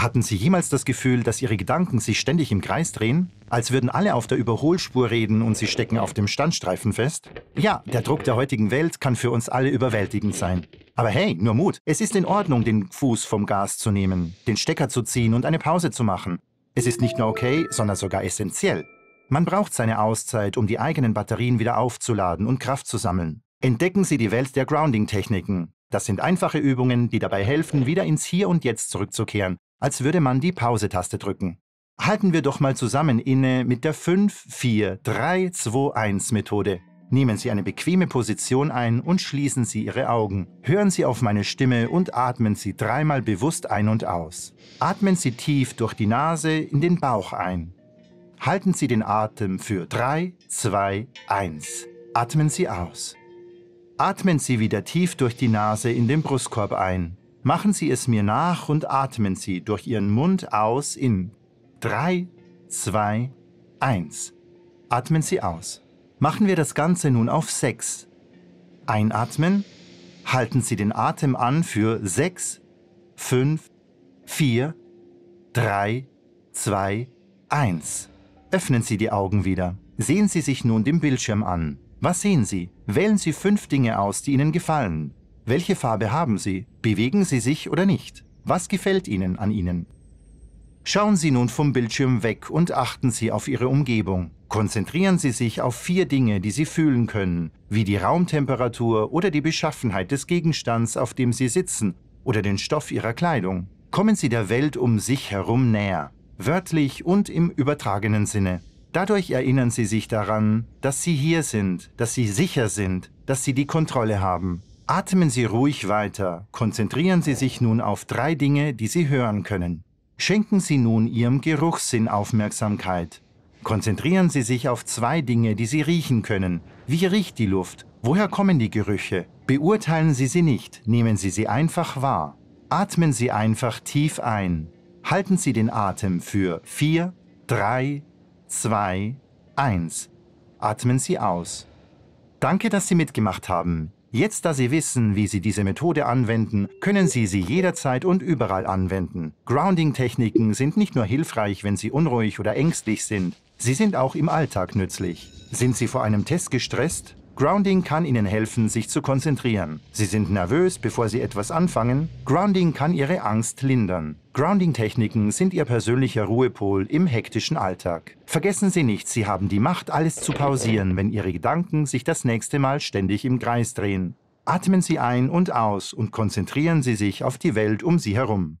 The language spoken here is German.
Hatten Sie jemals das Gefühl, dass Ihre Gedanken sich ständig im Kreis drehen? Als würden alle auf der Überholspur reden und Sie stecken auf dem Standstreifen fest? Ja, der Druck der heutigen Welt kann für uns alle überwältigend sein. Aber hey, nur Mut. Es ist in Ordnung, den Fuß vom Gas zu nehmen, den Stecker zu ziehen und eine Pause zu machen. Es ist nicht nur okay, sondern sogar essentiell. Man braucht seine Auszeit, um die eigenen Batterien wieder aufzuladen und Kraft zu sammeln. Entdecken Sie die Welt der Grounding-Techniken. Das sind einfache Übungen, die dabei helfen, wieder ins Hier und Jetzt zurückzukehren als würde man die Pause-Taste drücken. Halten wir doch mal zusammen inne mit der 5-4-3-2-1-Methode. Nehmen Sie eine bequeme Position ein und schließen Sie Ihre Augen. Hören Sie auf meine Stimme und atmen Sie dreimal bewusst ein und aus. Atmen Sie tief durch die Nase in den Bauch ein. Halten Sie den Atem für 3, 2, 1. Atmen Sie aus. Atmen Sie wieder tief durch die Nase in den Brustkorb ein. Machen Sie es mir nach und atmen Sie durch Ihren Mund aus in 3, 2, 1. Atmen Sie aus. Machen wir das Ganze nun auf 6. Einatmen. Halten Sie den Atem an für 6, 5, 4, 3, 2, 1. Öffnen Sie die Augen wieder. Sehen Sie sich nun den Bildschirm an. Was sehen Sie? Wählen Sie fünf Dinge aus, die Ihnen gefallen. Welche Farbe haben Sie? Bewegen Sie sich oder nicht? Was gefällt Ihnen an ihnen? Schauen Sie nun vom Bildschirm weg und achten Sie auf Ihre Umgebung. Konzentrieren Sie sich auf vier Dinge, die Sie fühlen können, wie die Raumtemperatur oder die Beschaffenheit des Gegenstands, auf dem Sie sitzen, oder den Stoff Ihrer Kleidung. Kommen Sie der Welt um sich herum näher, wörtlich und im übertragenen Sinne. Dadurch erinnern Sie sich daran, dass Sie hier sind, dass Sie sicher sind, dass Sie die Kontrolle haben. Atmen Sie ruhig weiter, konzentrieren Sie sich nun auf drei Dinge, die Sie hören können. Schenken Sie nun Ihrem Geruchssinn Aufmerksamkeit. Konzentrieren Sie sich auf zwei Dinge, die Sie riechen können. Wie riecht die Luft? Woher kommen die Gerüche? Beurteilen Sie sie nicht, nehmen Sie sie einfach wahr. Atmen Sie einfach tief ein. Halten Sie den Atem für 4, 3, 2, 1. Atmen Sie aus. Danke, dass Sie mitgemacht haben. Jetzt, da Sie wissen, wie Sie diese Methode anwenden, können Sie sie jederzeit und überall anwenden. Grounding-Techniken sind nicht nur hilfreich, wenn Sie unruhig oder ängstlich sind, sie sind auch im Alltag nützlich. Sind Sie vor einem Test gestresst? Grounding kann Ihnen helfen, sich zu konzentrieren. Sie sind nervös, bevor Sie etwas anfangen. Grounding kann Ihre Angst lindern. Grounding-Techniken sind Ihr persönlicher Ruhepol im hektischen Alltag. Vergessen Sie nicht, Sie haben die Macht, alles zu pausieren, wenn Ihre Gedanken sich das nächste Mal ständig im Kreis drehen. Atmen Sie ein und aus und konzentrieren Sie sich auf die Welt um Sie herum.